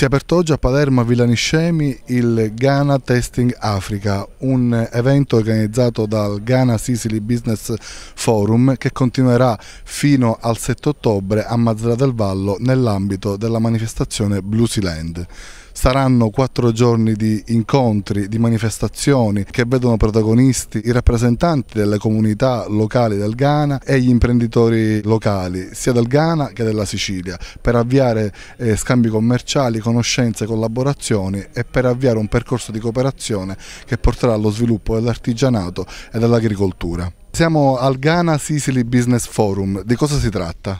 Si è aperto oggi a Palermo, Villa Niscemi il Ghana Testing Africa, un evento organizzato dal Ghana Sicily Business Forum che continuerà fino al 7 ottobre a Mazzara del Vallo nell'ambito della manifestazione Blue Sea Land. Saranno quattro giorni di incontri, di manifestazioni che vedono protagonisti i rappresentanti delle comunità locali del Ghana e gli imprenditori locali, sia del Ghana che della Sicilia, per avviare eh, scambi commerciali con conoscenze e collaborazioni e per avviare un percorso di cooperazione che porterà allo sviluppo dell'artigianato e dell'agricoltura. Iniziamo al Ghana Sicily Business Forum, di cosa si tratta?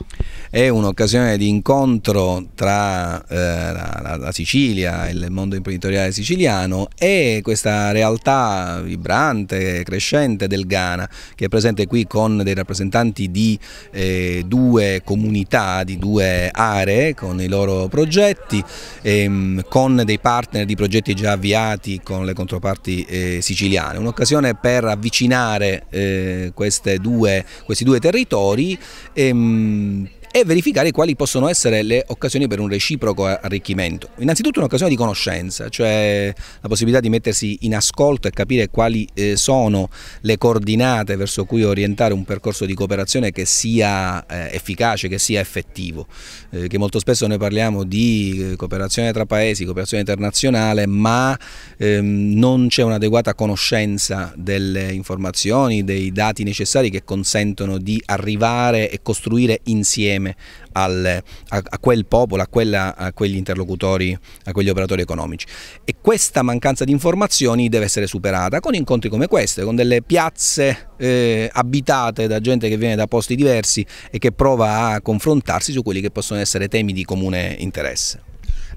È un'occasione di incontro tra eh, la, la, Sicilia e il mondo imprenditoriale siciliano e questa realtà vibrante, e crescente del Ghana che è presente qui con dei rappresentanti di eh, due comunità, di due aree con i loro progetti, ehm, con dei partner di progetti già avviati con le controparti eh, siciliane. Un'occasione per avvicinare eh, queste due, questi due territori. Ehm, e verificare quali possono essere le occasioni per un reciproco arricchimento. Innanzitutto un'occasione di conoscenza, cioè la possibilità di mettersi in ascolto e capire quali eh, sono le coordinate verso cui orientare un percorso di cooperazione che sia eh, efficace, che sia effettivo, eh, che molto spesso noi parliamo di cooperazione tra paesi, cooperazione internazionale, ma ehm, non c'è un'adeguata conoscenza delle informazioni, dei dati necessari che consentono di arrivare e costruire insieme insieme al, a, a, quel popolo, a, quella, a, quegli interlocutori, a quegli operatori economici. E questa mancanza di informazioni deve essere superata con incontri come questi, con delle piazze eh, abitate da gente che viene da posti diversi e che prova a confrontarsi su quelli che possono essere temi di comune interesse.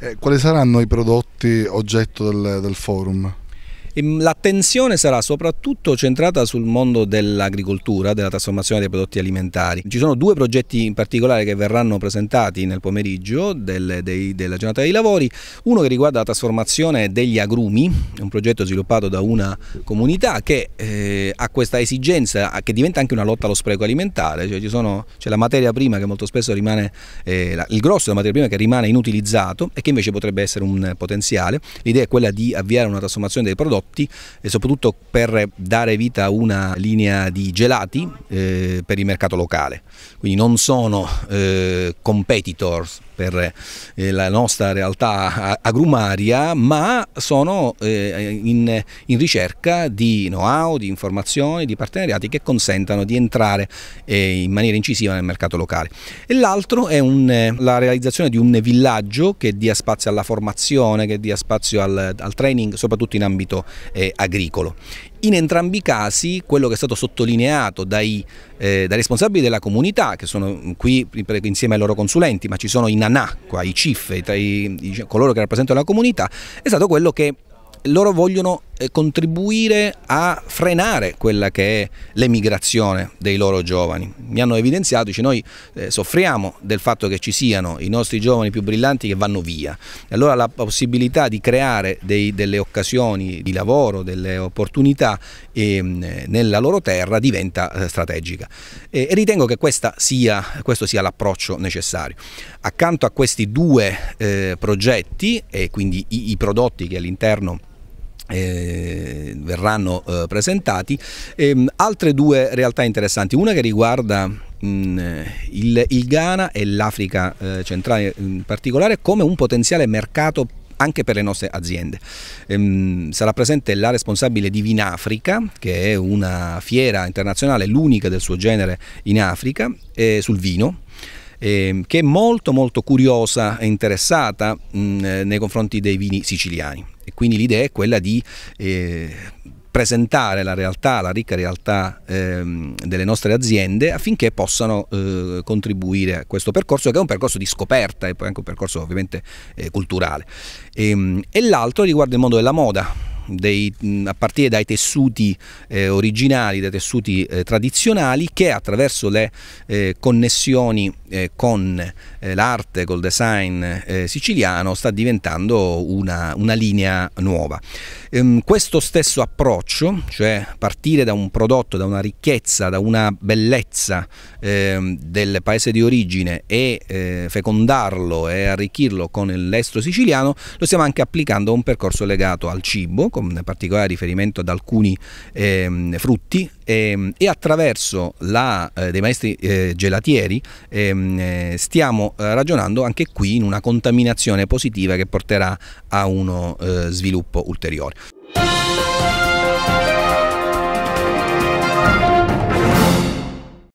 Eh, quali saranno i prodotti oggetto del, del forum? Mm, l'attenzione sarà soprattutto centrata sul mondo dell'agricoltura, della trasformazione dei prodotti alimentari. Ci sono due progetti in particolare che verranno presentati nel pomeriggio del, dei, della giornata dei lavori, uno che riguarda la trasformazione degli agrumi, un progetto sviluppato da una comunità che eh, ha questa esigenza che diventa anche una lotta allo spreco alimentare, cioè c'è la materia prima che molto spesso rimane, eh, la, il grosso della materia prima che rimane inutilizzato e che invece potrebbe essere un potenziale, l'idea è quella di avviare una trasformazione dei prodotti prodotti e soprattutto per dare vita a una linea di gelati eh, per il mercato locale. Quindi non sono eh, competitors per eh, la nostra realtà agrumaria, ma sono eh, in, in, ricerca di know-how, di informazioni, di partenariati che consentano di entrare eh, in maniera incisiva nel mercato locale. E l'altro è un, la realizzazione di un villaggio che dia spazio alla formazione, che dia spazio al, al training, soprattutto in ambito eh, agricolo. In entrambi i casi quello che è stato sottolineato dai, eh, dai, responsabili della comunità, che sono qui insieme ai loro consulenti, ma ci sono i nanà, qua, i CIF, i, i, coloro che rappresentano la comunità, è stato quello che loro vogliono eh, contribuire a frenare quella che è l'emigrazione dei loro giovani. Mi hanno evidenziato, dice, noi eh, soffriamo del fatto che ci siano i nostri giovani più brillanti che vanno via. E Allora la possibilità di creare dei, delle occasioni di lavoro, delle opportunità eh, nella loro terra diventa eh, strategica. E ritengo che sia, questo sia l'approccio necessario. Accanto a questi due eh, progetti e quindi i, i prodotti che all'interno eh, verranno eh, presentati. Eh, altre due realtà interessanti, una che riguarda mh, mm, il, il, Ghana e l'Africa eh, centrale in particolare come un potenziale mercato anche per le nostre aziende. Ehm, sarà presente la responsabile di Vinafrica, che è una fiera internazionale, l'unica del suo genere in Africa, eh, sul vino eh, che è molto molto curiosa e interessata mh, mm, eh, nei confronti dei vini siciliani. E quindi l'idea è quella di eh, presentare la realtà, la ricca realtà ehm, delle nostre aziende affinché possano eh, contribuire a questo percorso che è un percorso di scoperta e poi anche un percorso ovviamente eh, culturale. E, ehm, e l'altro riguarda il mondo della moda, dei, a partire dai tessuti eh, originali, dai tessuti eh, tradizionali che attraverso le eh, connessioni eh, con eh, l'arte, col design eh, siciliano sta diventando una, una linea nuova. Ehm, questo stesso approccio, cioè partire da un prodotto, da una ricchezza, da una bellezza ehm, del paese di origine e fecondarlo e arricchirlo con l'estro siciliano, lo stiamo anche applicando a un percorso legato al cibo con particolare riferimento ad alcuni ehm, frutti ehm, e attraverso la, eh, dei maestri eh, gelatieri ehm, eh, stiamo eh, ragionando anche qui in una contaminazione positiva che porterà a uno eh, sviluppo ulteriore.